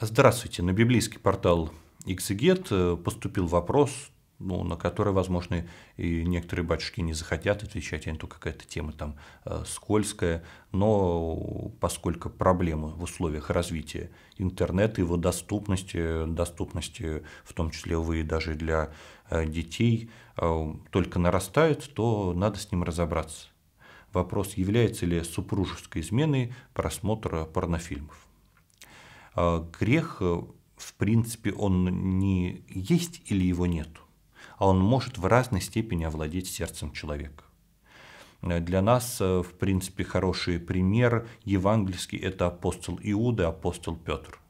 Здравствуйте. На библейский портал Exeget э, поступил вопрос, ну, на который, возможно, и некоторые батюшки не захотят отвечать, а не то какая-то тема там э, скользкая, но поскольку проблемы в условиях развития интернета, его доступности, доступности в том числе, увы, даже для э, детей, только нарастают, то надо с ним разобраться. Вопрос, является ли супружеской изменой просмотра порнофильмов. А грех, э, в принципе, он не есть или его нет, а он может в разной степени овладеть сердцем человека. Э, для нас, э, в принципе, хороший пример евангельский – это апостол Иуда, апостол Петр.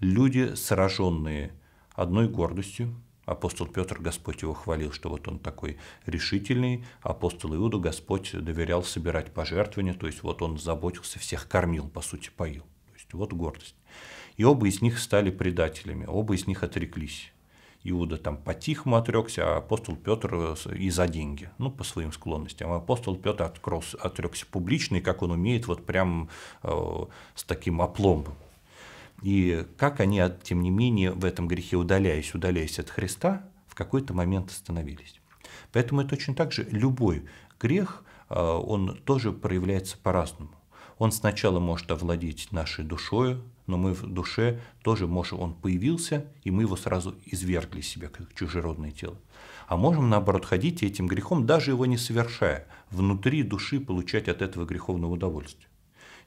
Люди, сраженные одной гордостью, Апостол Петр, Господь его хвалил, что вот он такой решительный. Апостол Иуду Господь доверял собирать пожертвования, то есть вот он заботился, всех кормил, по сути, поил. То есть вот гордость. И оба из них стали предателями, оба из них отреклись. Иуда там по-тихому отрекся, а апостол Петр э, и за деньги, ну, по своим склонностям. А апостол Петр открос, отрекся публично, и как он умеет, вот прям э, с таким опломбом. И как они, а, тем не менее, в этом грехе, удаляясь, удаляясь от Христа, в какой-то момент остановились. Поэтому это точно так же любой грех, э, он тоже проявляется по-разному. Он сначала может овладеть нашей душою, но мы в душе тоже можем, он появился, и мы его сразу извергли из себя, как чужеродное тело. А можем, наоборот, ходить этим грехом, даже его не совершая, внутри души получать от этого греховного удовольствия.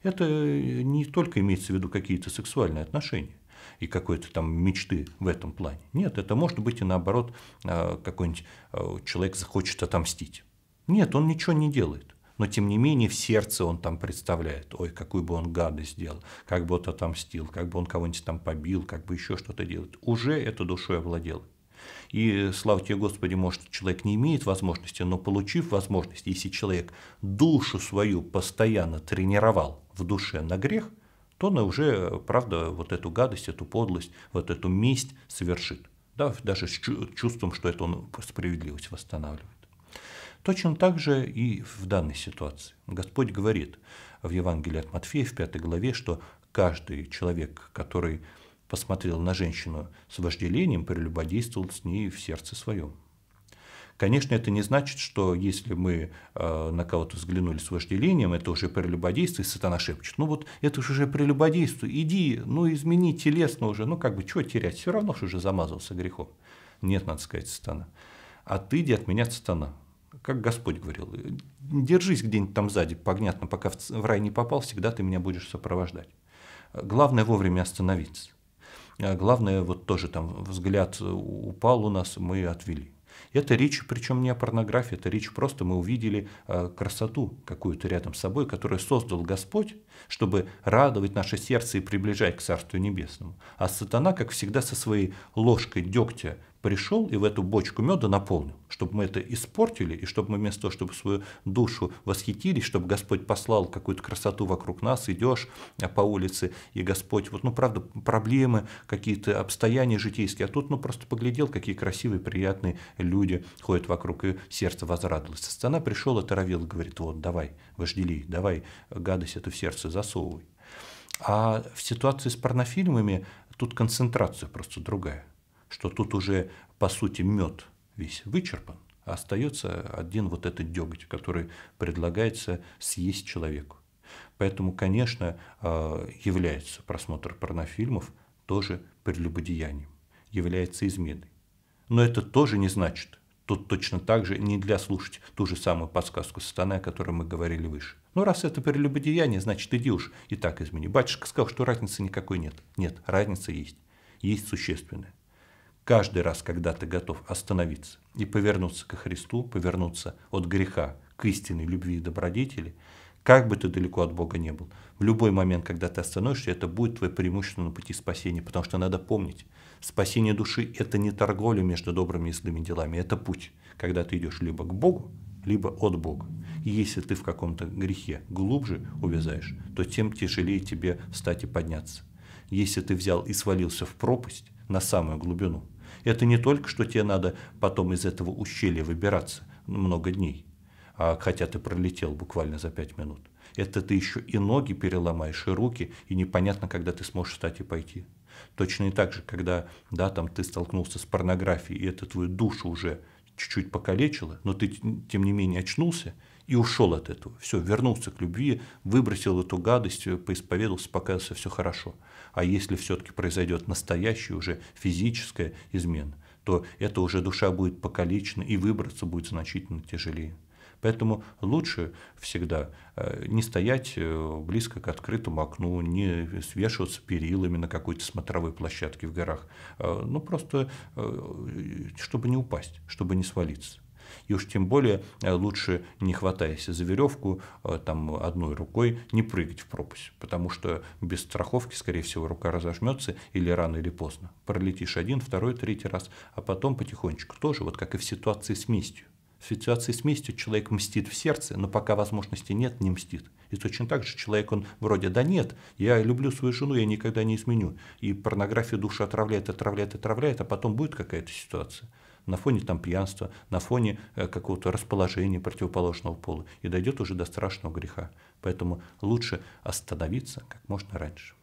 Это э, не только имеется в виду какие-то сексуальные отношения и какой-то там мечты в этом плане. Нет, это может быть и наоборот, э, какой-нибудь э, человек захочет отомстить. Нет, он ничего не делает но тем не менее в сердце он там представляет, ой, какую бы он гадость сделал, как бы он отомстил, как бы он кого-нибудь там побил, как бы еще что-то делает. Уже это душой овладел. И, слава тебе, Господи, может, человек не имеет возможности, но получив возможность, если человек душу свою постоянно тренировал в душе на грех, то он уже, правда, вот эту гадость, эту подлость, вот эту месть совершит. Да, даже с чувством, что это он справедливость восстанавливает. Точно так же и в данной ситуации. Господь говорит в Евангелии от Матфея в пятой главе, что каждый человек, который посмотрел на женщину с вожделением, прелюбодействовал с ней в сердце своем. Конечно, это не значит, что если мы э, на кого-то взглянули с вожделением, это уже прелюбодействие. и сатана шепчет, ну вот это же уже прелюбодейство, иди, ну измени телесно уже, ну как бы, чего терять, все равно же уже замазался грехом. Нет, надо сказать, сатана. А ты иди от меня, сатана как Господь говорил, держись где-нибудь там сзади, понятно, пока в рай не попал, всегда ты меня будешь сопровождать. Главное вовремя остановиться. А главное, вот тоже там взгляд упал у нас, мы отвели. Это речь, причем не о порнографии, это речь просто мы увидели а, красоту какую-то рядом с собой, которую создал Господь, чтобы радовать наше сердце и приближать к Царству Небесному. А сатана, как всегда, со своей ложкой дегтя пришел и в эту бочку меда наполнил, чтобы мы это испортили, и чтобы мы вместо того, чтобы свою душу восхитились, чтобы Господь послал какую-то красоту вокруг нас, идешь а, по улице, и Господь, вот, ну, правда, проблемы, какие-то обстояния житейские, а тут, ну, просто поглядел, какие красивые, приятные люди ходят вокруг, и сердце возрадовалось. Сцена пришел, отравил, говорит, вот, давай, вожделей, давай гадость эту в сердце засовывай. А в ситуации с порнофильмами тут концентрация просто другая что тут уже, по сути, мед весь вычерпан, а остается один вот этот деготь, который предлагается съесть человеку. Поэтому, конечно, э, является просмотр порнофильмов тоже прелюбодеянием, является изменой. Но это тоже не значит, тут точно так же не для слушать ту же самую подсказку сатаны, о которой мы говорили выше. Но ну, раз это прелюбодеяние, значит иди уж и так измени. Батюшка сказал, что разницы никакой нет. Нет, разница есть. Есть существенная. Каждый раз, когда ты готов остановиться и повернуться ко Христу, повернуться от греха к истинной любви и добродетели, как бы ты далеко от Бога не был, в любой момент, когда ты остановишься, это будет твое преимущество на пути спасения, потому что надо помнить, спасение души – это не торговля между добрыми и злыми делами, это путь, когда ты идешь либо к Богу, либо от Бога. И если ты в каком-то грехе глубже увязаешь, то тем тяжелее тебе встать и подняться. Если ты взял и свалился в пропасть на самую глубину, это не только, что тебе надо потом из этого ущелья выбираться много дней, а хотя ты пролетел буквально за пять минут. Это ты еще и ноги переломаешь, и руки, и непонятно, когда ты сможешь встать и пойти. Точно и так же, когда да, там ты столкнулся с порнографией, и это твою душу уже чуть-чуть покалечило, но ты, тем не менее, очнулся и ушел от этого. Все, вернулся к любви, выбросил эту гадость, э, поисповедался, показался все хорошо. А если все-таки произойдет настоящая уже физическая измена, то это уже душа будет покалечена и выбраться будет значительно тяжелее. Поэтому лучше всегда э, не стоять э, близко к открытому окну, не свешиваться перилами на какой-то смотровой площадке в горах. Э, ну, просто чтобы не упасть, чтобы не свалиться. И уж тем более лучше, не хватаясь за веревку, там одной рукой не прыгать в пропасть, потому что без страховки, скорее всего, рука разожмется или рано или поздно. Пролетишь один, второй, третий раз, а потом потихонечку тоже, вот как и в ситуации с местью. В ситуации с местью человек мстит в сердце, но пока возможности нет, не мстит. И точно так же человек, он вроде, да нет, я люблю свою жену, я никогда не изменю. И порнография душу отравляет, отравляет, отравляет, а потом будет какая-то ситуация на фоне там пьянства, на фоне э, какого-то расположения противоположного пола и дойдет уже до страшного греха. Поэтому лучше остановиться как можно раньше.